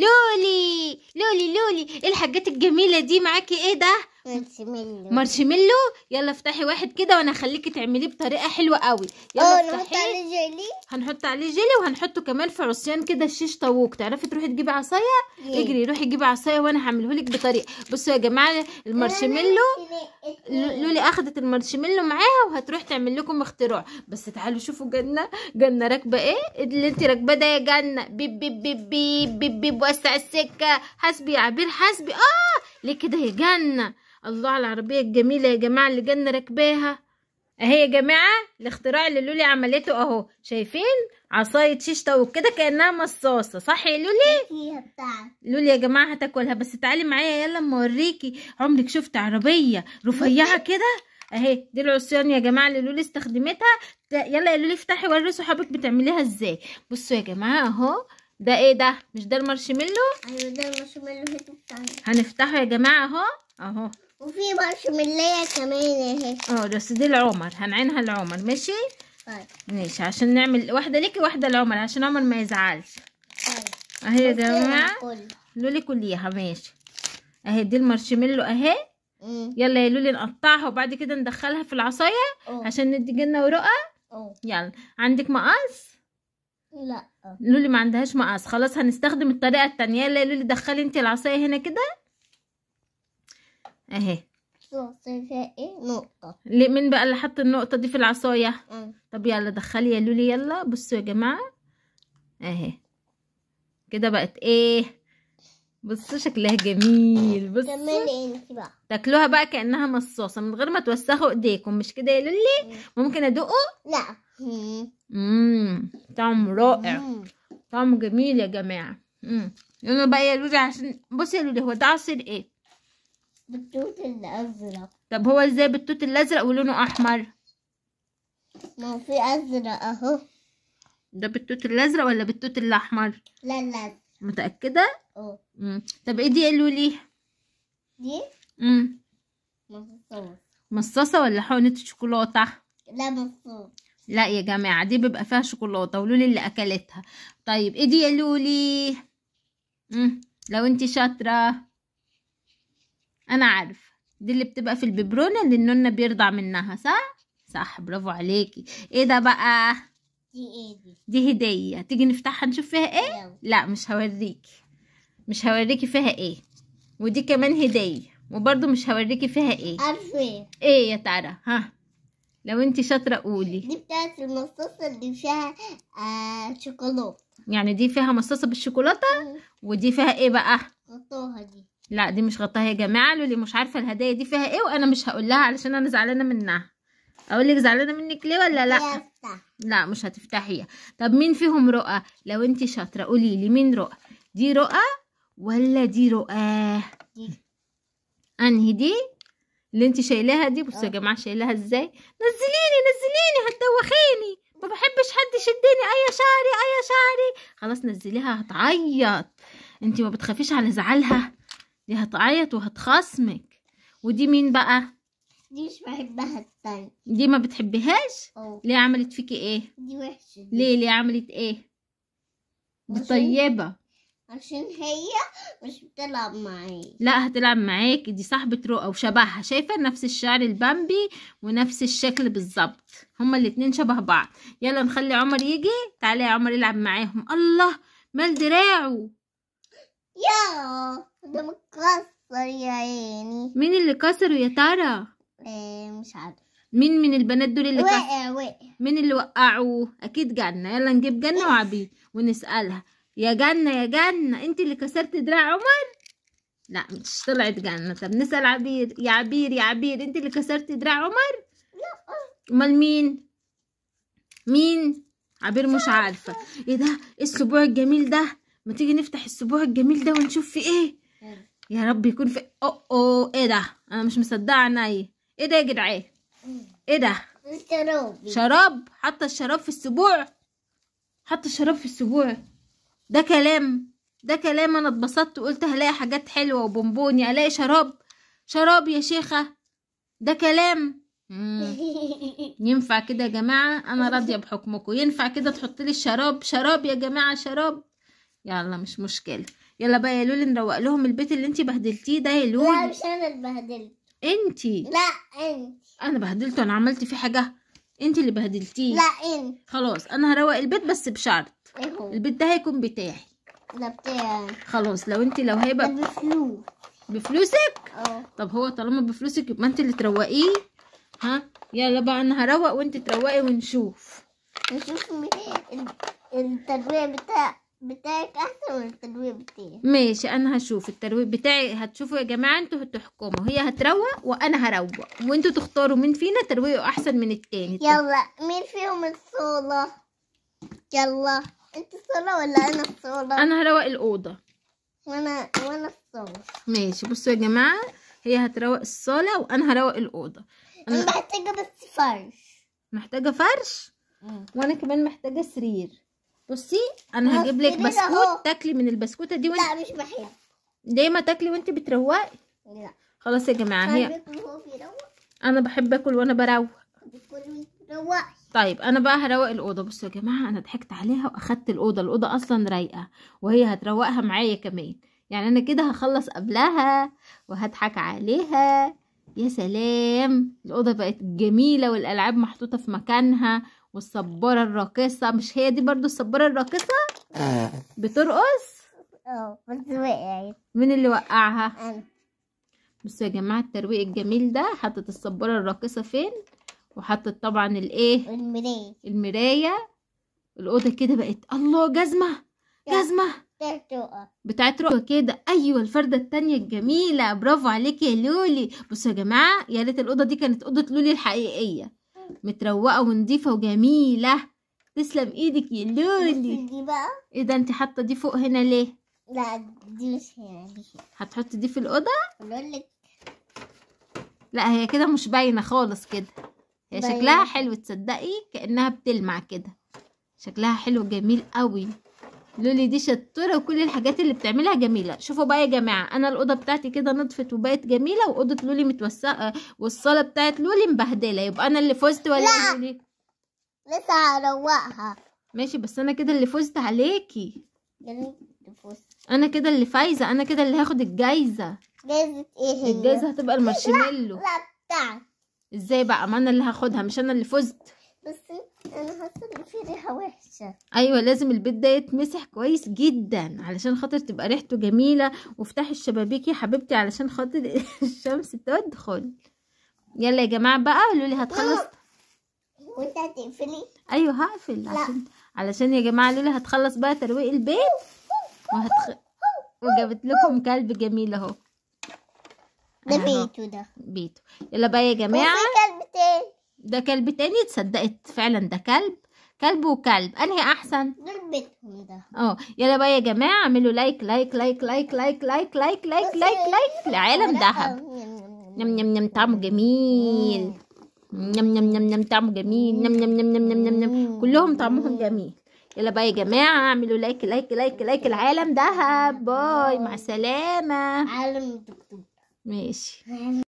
لولي لولي لولي ايه الحاجات الجميله دي معاكي ايه ده مارشميلو مارشميلو يلا افتحي واحد كده وانا هخليكي تعمليه بطريقه حلوه قوي يلا اه، افتحي نحط عليه جيلي هنحط عليه جيلي وهنحطه كمان في عصيان كده شيش طاووق تعرفي تروحي تجيبي عصايه ايه. اجري روحي جيبي عصايه وانا هعمله لك بطريقه بصوا يا جماعه المارشميلو لولي اخدت المارشميلو معاها وهتروح تعمل لكم اختراع بس تعالوا شوفوا جنه جنه راكبه ايه اللي انت راكباه ده يا جنه بيب بيب بيب بيب بيب, بيب وسع السكه حسبي يا عبير حسبي اه ليه كده يا جنه الله على العربية الجميلة يا جماعة اللي جنة راكباها اهي يا جماعة الاختراع اللي لولي عملته اهو شايفين عصاية شيش طاووق كده كأنها مصاصة صح يا لولي؟ لولي يا جماعة هتاكلها بس تعالي معايا يلا اما اوريكي عمرك شفت عربية رفيعة كده؟ اهي دي العصيان يا جماعة اللي لولي استخدمتها يلا يا لولي افتحي وري صحابك بتعمليها ازاي بصوا يا جماعة اهو ده ايه ده مش ده المارشميلو ايوه ده المارشميلو هنفتحه يا جماعه اهو اهو وفي برشميلية كمان اهي اه بس دي العمر هنعينها العمر ماشي طيب ماشي عشان نعمل واحدة ليكي واحدة لعمر عشان عمر ما يزعلش طيب اهي يا طيب، جماعة لولي طيب، طيب، كليها ماشي اهي دي المارشميلو اهي يلا يا لولي نقطعها وبعد كده ندخلها في العصاية عشان ندي جنة ورقة أوه. يلا عندك مقص لا لولي ما عندهاش مقص خلاص هنستخدم الطريقه التانية يلا يا لولي دخلي انت العصايه هنا كده اهي ايه؟ نقطة ليه مين بقى اللي حط النقطة دي في العصاية؟ طب يلا دخلي يا لولي يلا بصوا يا جماعة اهي كده بقت ايه؟ بصوا شكلها جميل بصوا تاكلوها بقى كأنها مصاصة من غير ما توسخوا ايديكم مش كده يا لولي؟ ممكن ادقه؟ لا امم طعم رائع طعم جميل يا جماعة امم يلا بقى يا لولي عشان بصي يا لولي هو ده عصير ايه؟ بالتوت الازرق طب هو ازاي بالتوت الازرق ولونه احمر ما في ازرق اهو ده بالتوت الازرق ولا بالتوت الاحمر لا لا متاكده اه طب ايه دي قالوا لي دي امم مصاصه مصاصه ولا حقنه شوكولاته لا مصاصه لا يا جماعه دي بيبقى فيها شوكولاته قولوا لي اللي اكلتها طيب ايه دي يا لولي لو انت شاطره انا عارفه دي اللي بتبقى في الببرونه اللي النونه بيرضع منها صح صح برافو عليكي ايه ده بقى دي ايه دي دي هديه تيجي نفتحها نشوف فيها ايه يو. لا مش هوريكي مش هوريكي فيها ايه ودي كمان هديه وبرده مش هوريكي فيها ايه عارفه ايه ايه يا ترى ها لو انت شاطره قولي دي بتاعت المصاصه اللي فيها آه شوكولاته يعني دي فيها مصاصه بالشوكولاته ودي فيها ايه بقى قطوها دي لا دي مش غطاها يا جماعه لولي مش عارفه الهدايا دي فيها ايه وانا مش هقول لها علشان انا زعلانه منها اقول لك زعلانه منك ليه ولا لا هفتح. لا مش هتفتحيها طب مين فيهم رؤى لو انت شاطره قولي لي مين رؤى دي رؤى ولا دي رؤى انهي دي اللي انت شايلاها دي بصوا يا آه. جماعه شايلاها ازاي نزليني نزليني هتدوخيني ما بحبش حد يشدني اي شعري اي شعري خلاص نزليها هتعيط انت ما بتخافيش على زعلها دي هتعيط وهتخاصمك ودي مين بقى دي مش بحبها التانية دي ما بتحبيهاش أوه. ليه عملت فيكي ايه دي وحشة دي. ليه ليه عملت ايه دي طيبة عشان هي مش بتلعب معايا لا هتلعب معاك دي صاحبة رؤى وشبهها شايفة نفس الشعر البامبي ونفس الشكل بالظبط هما الاتنين شبه بعض يلا نخلي عمر يجي تعالى يا عمر يلعب معاهم الله مال دراعه ياه ده مكسر يا عيني مين اللي كسره يا ترى؟ إيه مش عارف مين من البنات دول اللي وقع وقع مين اللي وقعوه؟ أكيد جنة يلا نجيب جنة إيه. وعبيد ونسألها يا جنة يا جنة أنت اللي كسرت دراع عمر؟ لا مش طلعت جنة طب نسأل عبير يا عبير يا عبير أنت اللي كسرت دراع عمر؟ لا أمال مين؟ مين؟ عبير مش عارفة ايه ده؟ ايه السبوع الجميل ده؟ ما تيجي نفتح السبوع الجميل ده ونشوف فيه ايه؟ يا رب يكون في أو أو إيه ده أنا مش مصدقة عيني إيه. إيه ده يا جدعان إيه ده شراب شراب حاطة الشراب في السبوع حتى الشراب في السبوع ده كلام ده كلام أنا اتبسطت وقلت هلاقي حاجات حلوة وبونبوني ألاقي شراب شراب يا شيخة ده كلام مم. ينفع كده يا جماعة أنا راضية بحكمكم ينفع كده تحط لي الشراب شراب يا جماعة شراب يلا مش مشكلة يلا بقى يا لولي نروق لهم البيت اللي انت بهدلتيه ده يا لولي لا مش انا اللي بهدلته انت لا انت انا بهدلته انا عملت فيه حاجه انت اللي بهدلتيه لا انت خلاص انا هروق البيت بس بشرط ايه البيت ده هيكون بتاعي ده بتاعي خلاص لو انت لو هيبقى بفلوس بفلوسك اه طب هو طالما بفلوسك يبقى انت اللي تروقيه ها يلا بقى انا هروق وانت تروقي ونشوف نشوف التربيه بتاعك بتاعك احسن من الترويق بتاعي ماشي انا هشوف الترويق بتاعي هتشوفوا يا جماعه انتوا هتحكموا هي هتروق وانا هروق وانتوا تختاروا مين فينا ترويقه احسن من التاني يلا مين فيهم الصوله يلا انت الصوله ولا انا الصوله انا هروق الاوضه وانا وانا الصوله ماشي بصوا يا جماعه هي هتروق الصاله وانا هروق الاوضه انا محتاجه بس فرش محتاجه فرش مم. وانا كمان محتاجه سرير بصي انا هجيب لك بسكوت تاكلي من البسكوته دي وانت لا مش بحب ليه ما تاكلي وانت بتروقي لا خلاص يا جماعه هي انا بحب اكل وانا بروق طيب انا بقى هروق الاوضه بصوا يا جماعه انا ضحكت عليها واخدت الاوضه الاوضه اصلا رايقه وهي هتروقها معايا كمان يعني انا كده هخلص قبلها وهضحك عليها يا سلام الاوضه بقت جميله والالعاب محطوطه في مكانها والصبارة الراقصة مش هي دي برضو الصبارة الراقصة آه. بترقص اه بس وقعت يعني. مين اللي وقعها انا بصوا يا جماعة الترويق الجميل ده حطت الصبارة الراقصة فين وحطت طبعا الايه المراية المراية الأوضة كده بقت الله جزمة جزمة بتاعت رؤى بتاعت رؤى كده ايوه الفرده التانية الجميله برافو عليكي يا لولي بصوا يا جماعه يا ريت الاوضه دي كانت اوضه لولي الحقيقيه متروقه ونضيفه وجميله تسلم ايدك يا لولي دي بقى ايه ده انت حاطه دي فوق هنا ليه لا دي مش هنا دي هتحطي دي في الاوضه لك لا هي كده مش باينه خالص كده هي باينة. شكلها حلو تصدقي كانها بتلمع كده شكلها حلو جميل قوي لولي دي شطوره وكل الحاجات اللي بتعملها جميله شوفوا بقى يا جماعه انا الاوضه بتاعتي كده نضفت وبقت جميله واوضه لولي متوسعه آه، والصاله بتاعت لولي مبهدله يبقى انا اللي فزت ولا لا. لولي لسه هروقها ماشي بس انا كده اللي فزت عليكي انا كده اللي فايزه انا كده اللي هاخد الجايزه جايزه ايه هي الجايزه هتبقى المارشميلو لا, لا بتاعك ازاي بقى ما انا اللي هاخدها مش انا اللي فزت بس انا ريحه وحشه ايوه لازم البيت ده يتمسح كويس جدا علشان خاطر تبقى ريحته جميله وافتحي الشبابيك يا حبيبتي علشان خاطر الشمس تدخل يلا يا جماعه بقى قولوا لي هتخلص وانت هتقفلي ايوه هقفل عشان علشان يا جماعه لولي هتخلص بقى ترويق البيت وهتخ... وجابت لكم كلب جميل اهو ده بيته ده بيته يلا بقى يا جماعه وفي كلب تاني ده كلب تاني تصدقت فعلا ده كلب كلب وكلب انهي احسن ده اه يلا بقى يا جماعه اعملوا لايك لايك لايك لايك لايك لايك لايك لايك لايك لايك لعالم دهب نم نم نم طعمه جميل نم نم نم نم طعمه جميل نم نم نم نم نم نم نم كلهم طعمهم جميل يلا بقى يا جماعه اعملوا لايك لايك لايك لايك العالم دهب باي مع السلامه عالم دكتور ماشي